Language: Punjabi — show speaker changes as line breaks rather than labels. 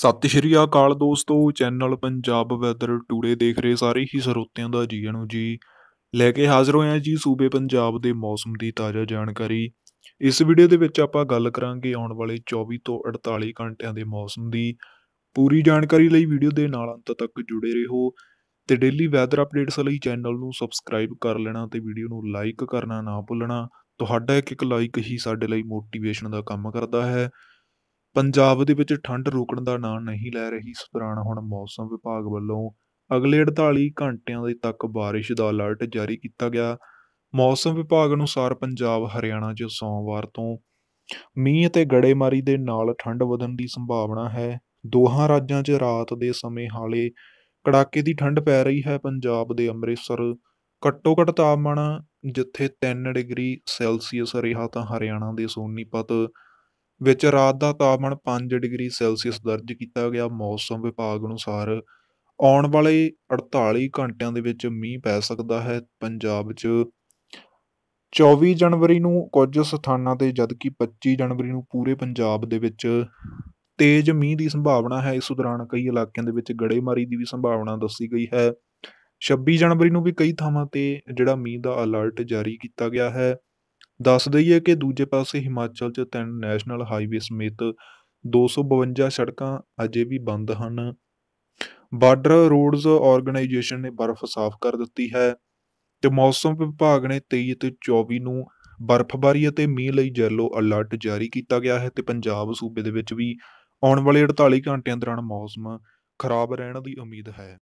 ਸਤਿ ਸ਼੍ਰੀ ਅਕਾਲ ਦੋਸਤੋ ਚੈਨਲ ਪੰਜਾਬ ਵੈਦਰ ਟੂਡੇ ਦੇਖ ਰਹੇ ਸਾਰੇ ਹੀ ਸਰੋਤਿਆਂ ਦਾ ਜੀ ਨੂੰ ਜੀ ਲੈ ਕੇ ਹਾਜ਼ਰ ਹੋਇਆ ਜੀ ਸੂਬੇ ਪੰਜਾਬ ਦੇ ਮੌਸਮ ਦੀ ਤਾਜ਼ਾ ਜਾਣਕਾਰੀ ਇਸ ਵੀਡੀਓ ਦੇ ਵਿੱਚ ਆਪਾਂ ਗੱਲ ਕਰਾਂਗੇ ਆਉਣ ਵਾਲੇ 24 ਤੋਂ 48 ਘੰਟਿਆਂ ਦੇ ਮੌਸਮ ਦੀ ਪੂਰੀ ਜਾਣਕਾਰੀ ਲਈ ਵੀਡੀਓ ਦੇ ਨਾਲ ਅੰਤ ਤੱਕ ਜੁੜੇ ਰਹੋ ਤੇ ਡੇਲੀ ਵੈਦਰ ਅਪਡੇਟਸ ਲਈ ਚੈਨਲ ਨੂੰ ਸਬਸਕ੍ਰਾਈਬ ਕਰ ਲੈਣਾ ਤੇ ਵੀਡੀਓ ਨੂੰ ਲਾਈਕ ਕਰਨਾ ਨਾ ਭੁੱਲਣਾ ਤੁਹਾਡਾ ਇੱਕ ਇੱਕ ਲਾਈਕ ਹੀ ਸਾਡੇ ਲਈ ਮੋਟੀਵੇਸ਼ਨ ਦਾ ਕੰਮ ਕਰਦਾ ਹੈ ਪੰਜਾਬ ਦੇ ਵਿੱਚ ਠੰਡ ਰੁਕਣ ਦਾ ਨਾਂ ਨਹੀਂ ਲੈ ਰਹੀ ਸਤਰਾਣ ਹੁਣ ਮੌਸਮ ਵਿਭਾਗ ਵੱਲੋਂ ਅਗਲੇ 48 ਘੰਟਿਆਂ ਦੇ ਤੱਕ بارش ਦਾ ਅਲਰਟ ਜਾਰੀ ਕੀਤਾ ਗਿਆ ਮੌਸਮ ਵਿਭਾਗ ਅਨੁਸਾਰ ਪੰਜਾਬ ਹਰਿਆਣਾ 'ਚ ਸੋਮਵਾਰ ਤੋਂ ਮੀਂਹ ਅਤੇ ਗੜੇਮਾਰੀ ਦੇ ਨਾਲ ਠੰਡ ਵਧਣ ਦੀ ਸੰਭਾਵਨਾ ਹੈ ਦੋਹਾਂ ਰਾਜਾਂ 'ਚ ਰਾਤ ਦੇ ਸਮੇਂ ਹਾਲੇ ਕੜਾਕੇ ਦੀ ਠੰਡ ਪੈ ਰਹੀ ਹੈ ਪੰਜਾਬ ਦੇ ਅੰਮ੍ਰਿਤਸਰ ਘੱਟੋ-ਘੱਟ ਤਾਪਮਾਨ ਜਿੱਥੇ 3 ਡਿਗਰੀ ਸੈਲਸੀਅਸ ਰਿਹਾ ਤਾਂ ਹਰਿਆਣਾ ਦੇ ਸੋਨੀਪਤ ਵਿੱਚ ਰਾਤ ਦਾ ਤਾਪਮਾਨ 5 ਡਿਗਰੀ ਸੈਲਸੀਅਸ ਦਰਜ ਕੀਤਾ ਗਿਆ ਮੌਸਮ ਵਿਭਾਗ ਅਨੁਸਾਰ ਆਉਣ ਵਾਲੇ 48 ਘੰਟਿਆਂ ਦੇ ਵਿੱਚ ਮੀਂਹ ਪੈ ਸਕਦਾ ਹੈ ਪੰਜਾਬ 'ਚ 24 ਜਨਵਰੀ ਨੂੰ ਕੁਝ ਸਥਾਨਾਂ ਤੇ ਜਦਕਿ 25 ਜਨਵਰੀ ਨੂੰ ਪੂਰੇ ਪੰਜਾਬ ਦੇ ਵਿੱਚ ਤੇਜ਼ ਮੀਂਹ ਦੀ ਸੰਭਾਵਨਾ ਹੈ ਇਸ ਦੌਰਾਨ ਕਈ ਇਲਾਕਿਆਂ ਦੇ ਵਿੱਚ ਗੜੇਮਾਰੀ ਦੀ ਵੀ ਸੰਭਾਵਨਾ ਦੱਸੀ ਗਈ ਹੈ 26 ਜਨਵਰੀ ਨੂੰ ਵੀ ਕਈ ਥਾਵਾਂ ਤੇ ਜਿਹੜਾ ਮੀਂਹ ਦਾ ਅਲਰਟ ਜਾਰੀ ਕੀਤਾ ਗਿਆ ਹੈ ਦੱਸ ਦਈਏ ਕਿ ਦੂਜੇ ਪਾਸੇ ਹਿਮਾਚਲ 'ਚ ਤਿੰਨ ਨੈਸ਼ਨਲ ਹਾਈਵੇ ਸਮੇਤ 252 ਸੜਕਾਂ ਅਜੇ ਵੀ ਬੰਦ ਹਨ ਬਾਰਡਰ ਰੋਡਜ਼ ਆਰਗੇਨਾਈਜੇਸ਼ਨ ਨੇ ਬਰਫ਼ ਸਾਫ਼ ਕਰ ਦਿੱਤੀ ਹੈ ਤੇ ਮੌਸਮ ਵਿਭਾਗ ਨੇ 23 ਅਤੇ 24 ਨੂੰ ਬਰਫ਼ਬਾਰੀ ਅਤੇ ਮੀਂਹ ਲਈ ਜੈਲੋ ਅਲਰਟ ਜਾਰੀ ਕੀਤਾ ਗਿਆ ਹੈ ਤੇ ਪੰਜਾਬ ਸੂਬੇ ਦੇ ਵਿੱਚ ਵੀ ਆਉਣ ਵਾਲੇ 48 ਘੰਟਿਆਂ ਦੌਰਾਨ ਮੌਸਮ ਖਰਾਬ ਰਹਿਣ ਦੀ ਉਮੀਦ ਹੈ